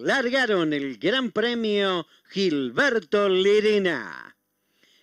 largaron el Gran Premio Gilberto Lirena.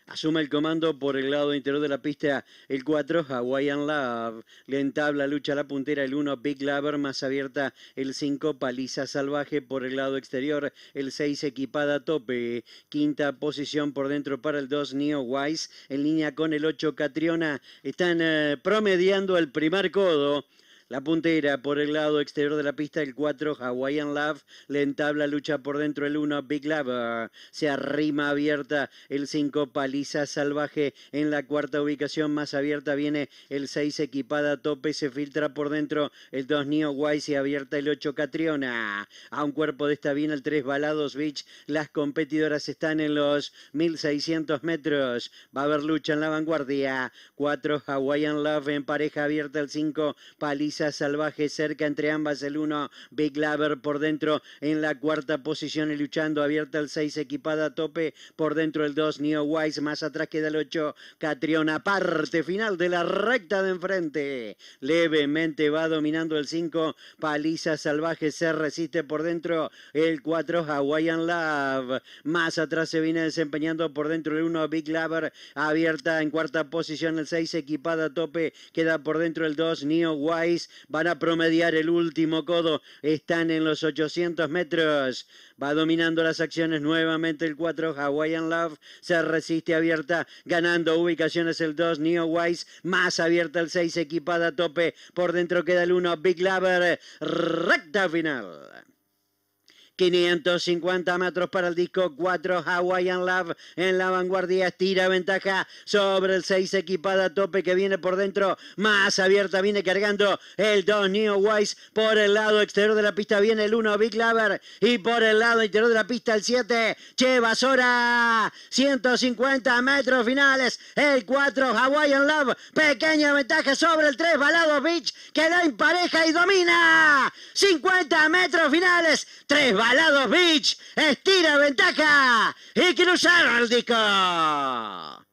Asume el comando por el lado interior de la pista el 4 Hawaiian Love. Le entabla lucha a la puntera el 1 Big Lover más abierta el 5 Paliza Salvaje por el lado exterior el 6 Equipada Tope. Quinta posición por dentro para el 2 Neo Wise en línea con el 8 Catriona. Están eh, promediando el primer codo. La puntera por el lado exterior de la pista, el 4 Hawaiian Love, le entabla lucha por dentro el 1 Big Love, se arrima abierta el 5 Paliza Salvaje en la cuarta ubicación, más abierta viene el 6 Equipada Tope, se filtra por dentro el 2 Neo Wise y abierta el 8 Catriona. A un cuerpo de esta viene el 3 Balados Beach, las competidoras están en los 1600 metros, va a haber lucha en la vanguardia, 4 Hawaiian Love en pareja abierta el 5 Paliza Salvaje cerca entre ambas el 1 Big Laver por dentro en la cuarta posición y luchando abierta el 6 equipada a tope por dentro el 2 Neo Wise más atrás queda el 8 Catriona parte final de la recta de enfrente levemente va dominando el 5 Paliza Salvaje se resiste por dentro el 4 Hawaiian Love más atrás se viene desempeñando por dentro el 1 Big Laver abierta en cuarta posición el 6 equipada a tope queda por dentro el 2 Neo Wise Van a promediar el último codo. Están en los 800 metros. Va dominando las acciones nuevamente el 4 Hawaiian Love. Se resiste abierta. Ganando ubicaciones el 2 Neo Wise. Más abierta el 6 equipada a tope. Por dentro queda el 1 Big Lover. Recta final. 550 metros para el disco 4 Hawaiian Love en la vanguardia. Estira ventaja sobre el 6 equipada tope que viene por dentro. Más abierta viene cargando el 2 Neo Wise. Por el lado exterior de la pista viene el 1 Big Lover. Y por el lado interior de la pista el 7 Che Basora. 150 metros finales. El 4 Hawaiian Love. Pequeña ventaja sobre el 3 Balado Beach Queda en pareja y domina. 50 metros finales. 3 Balado Alados Beach estira ventaja y cruza el disco.